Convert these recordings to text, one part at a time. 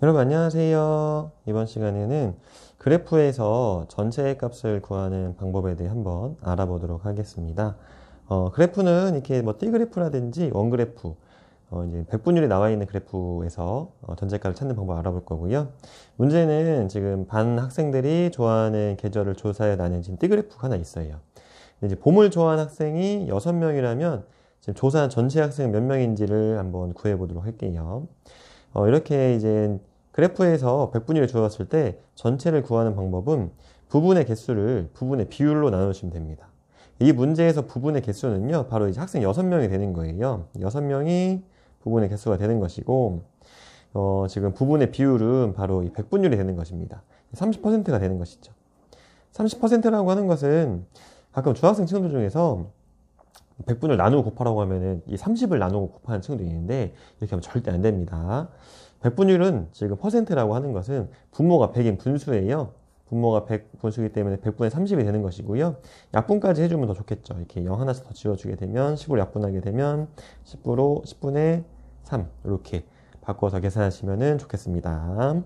여러분 안녕하세요. 이번 시간에는 그래프에서 전체 값을 구하는 방법에 대해 한번 알아보도록 하겠습니다. 어, 그래프는 이렇게 뭐 띠그래프라든지 원그래프, 어, 이제 백분율이 나와 있는 그래프에서 어, 전체값을 찾는 방법을 알아볼 거고요. 문제는 지금 반 학생들이 좋아하는 계절을 조사해 나는 지 띠그래프가 하나 있어요. 이제 봄을 좋아하는 학생이 6명이라면 지금 조사한 전체 학생 몇 명인지를 한번 구해 보도록 할게요. 어, 이렇게 이제 그래프에서 백0 0분위를 주었을 때 전체를 구하는 방법은 부분의 개수를 부분의 비율로 나누시면 됩니다. 이 문제에서 부분의 개수는요, 바로 이제 학생 6명이 되는 거예요. 6명이 부분의 개수가 되는 것이고, 어, 지금 부분의 비율은 바로 이백분율이 되는 것입니다. 30%가 되는 것이죠. 30%라고 하는 것은 가끔 중학생 친구들 중에서 백분을 나누고 곱하라고 하면은 이 30을 나누고 곱하는 친구도 있는데 이렇게 하면 절대 안 됩니다. 백분율은 지금 퍼센트라고 하는 것은 분모가 100인 분수예요. 분모가 100분수이기 때문에 100분의 30이 되는 것이고요. 약분까지 해주면 더 좋겠죠. 이렇게 0 하나씩 더 지워주게 되면 10으로 약분하게 되면 10으로 10분의 3 이렇게 바꿔서 계산하시면 좋겠습니다.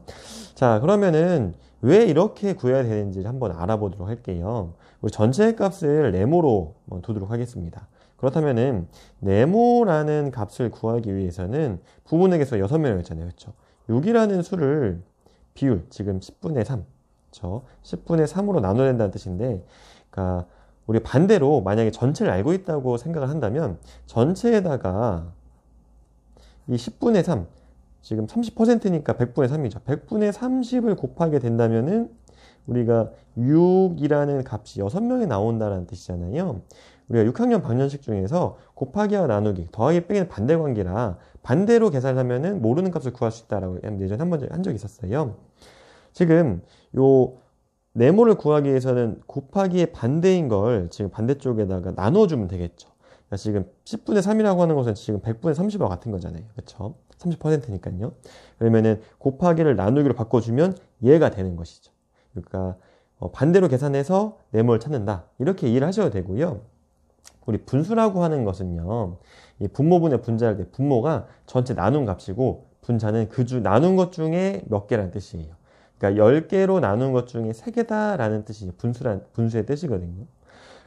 자 그러면은 왜 이렇게 구해야 되는지 한번 알아보도록 할게요. 우리 전체 값을 네모로 뭐 두도록 하겠습니다. 그렇다면 네모라는 값을 구하기 위해서는 부분에게서 6명이었잖아요. 그렇죠? 6이라는 수를 비율 지금 10분의 3. 그렇죠? 10분의 3으로 나눠야 된다는 뜻인데 그러니까 우리 반대로 만약에 전체를 알고 있다고 생각을 한다면 전체에다가 이 10분의 3 지금 30%니까 100분의 3이죠. 100분의 30을 곱하게 된다면은 우리가 6이라는 값이 6명이 나온다라는 뜻이잖아요. 우리가 6학년 방정식 중에서 곱하기와 나누기, 더하기 빼기는 반대 관계라 반대로 계산하면은 모르는 값을 구할 수 있다라고 예전에 한번 한 적이 있었어요. 지금 요 네모를 구하기 위해서는 곱하기의 반대인 걸 지금 반대쪽에다가 나눠주면 되겠죠. 그러니까 지금 10분의 3이라고 하는 것은 지금 100분의 3 0와 같은 거잖아요. 그렇죠? 30%니까요. 그러면은 곱하기를 나누기로 바꿔주면 얘가 되는 것이죠. 그러니까 어, 반대로 계산해서 네모를 찾는다. 이렇게 이해를 하셔도 되고요. 우리 분수라고 하는 것은요. 이 분모분의 분자일 때 분모가 전체 나눈 값이고 분자는 그주 나눈 것 중에 몇 개란 뜻이에요. 그러니까 10개로 나눈 것 중에 3개다라는 뜻이 분수란 분수의 뜻이거든요.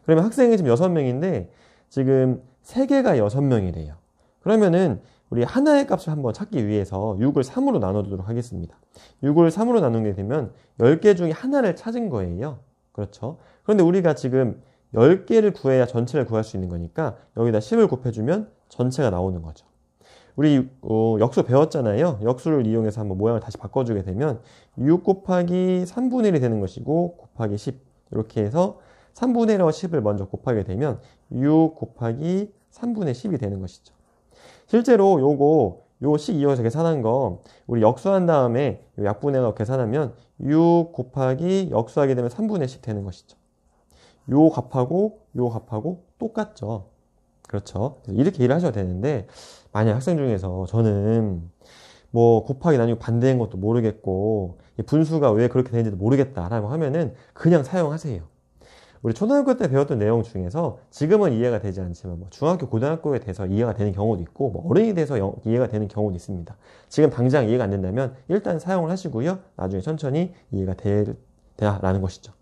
그러면 학생이 지금 6명인데 지금 3개가 6명이래요. 그러면은 우리 하나의 값을 한번 찾기 위해서 6을 3으로 나눠두도록 하겠습니다. 6을 3으로 나누게 되면 10개 중에 하나를 찾은 거예요. 그렇죠? 그런데 우리가 지금 10개를 구해야 전체를 구할 수 있는 거니까 여기다 10을 곱해주면 전체가 나오는 거죠. 우리 어, 역수 배웠잖아요. 역수를 이용해서 한번 모양을 다시 바꿔주게 되면 6 곱하기 3분의 1이 되는 것이고 곱하기 10 이렇게 해서 3분의 1과 10을 먼저 곱하게 되면 6 곱하기 3분의 10이 되는 것이죠. 실제로 요거 요식 이어서 계산한 거 우리 역수한 다음에 약분해가 계산하면 6 곱하기 역수하게 되면 3분의 10 되는 것이죠. 요 값하고 요 값하고 똑같죠. 그렇죠. 이렇게 일을 하셔야 되는데 만약 학생 중에서 저는 뭐 곱하기 나뉘고 반대인 것도 모르겠고 분수가 왜 그렇게 되는지도 모르겠다라고 하면은 그냥 사용하세요. 우리 초등학교 때 배웠던 내용 중에서 지금은 이해가 되지 않지만 뭐 중학교 고등학교에 대해서 이해가 되는 경우도 있고 뭐 어른이 돼서 여, 이해가 되는 경우도 있습니다. 지금 당장 이해가 안 된다면 일단 사용을 하시고요. 나중에 천천히 이해가 될, 되라는 것이죠.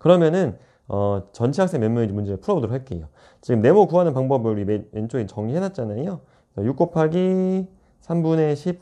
그러면은 어, 전체 학생 몇 명인지 문제를 풀어보도록 할게요. 지금 네모 구하는 방법을 우리 맨, 왼쪽에 정리해놨잖아요. 6 곱하기 3분의 10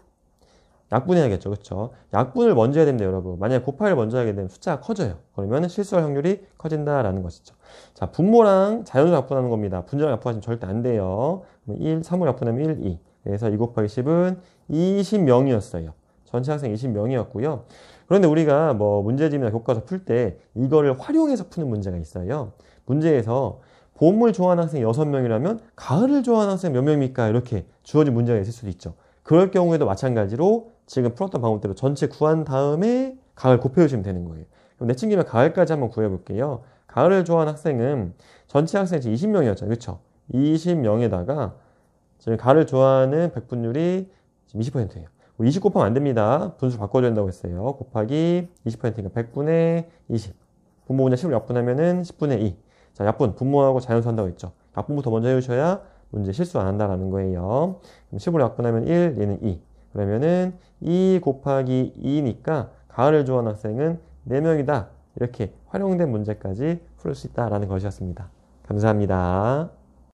약분해야겠죠. 그렇죠? 약분을 먼저 해야 됩니다, 여러분. 만약에 곱하기를 먼저 하게 되면 숫자가 커져요. 그러면 실수할 확률이 커진다라는 것이죠. 자, 분모랑 자연수 약분하는 겁니다. 분자랑 약분하시면 절대 안 돼요. 1, 3을 약분하면 1, 2. 그래서 2 곱하기 10은 20명이었어요. 전체 학생 20명이었고요. 그런데 우리가 뭐 문제집이나 교과서 풀 때 이거를 활용해서 푸는 문제가 있어요. 문제에서 봄을 좋아하는 학생 6명이라면 가을을 좋아하는 학생 몇 명입니까? 이렇게 주어진 문제가 있을 수도 있죠. 그럴 경우에도 마찬가지로 지금 풀었던 방법대로 전체 구한 다음에 가을 곱해주시면 되는 거예요. 그럼 내친김에 가을까지 한번 구해볼게요. 가을을 좋아하는 학생은 전체 학생이 20명이었죠. 그렇죠? 20명에다가 지금 가을을 좋아하는 백분율이 지금 20%예요. 20 뭐 곱하면 안 됩니다. 분수 바꿔줘야 된다고 했어요. 곱하기 20%니까 100분의 20. 분모 분자 10을 약분하면은 10분의 2. 자, 약분, 분모하고 자연수 한다고 했죠. 약분부터 먼저 해주셔야 문제 실수 안 한다라는 거예요. 그럼 10을 약분하면 1, 얘는 2. 그러면은 2 곱하기 2니까 가을을 좋아하는 학생은 4명이다. 이렇게 활용된 문제까지 풀 수 있다라는 것이었습니다. 감사합니다.